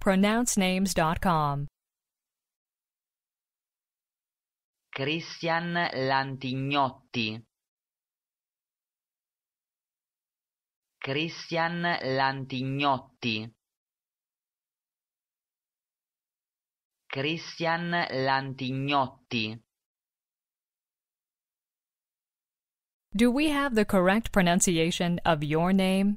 pronouncenames.com. Christian Lantignotti. Christian Lantignotti. Christian Lantignotti. Do we have the correct pronunciation of your name?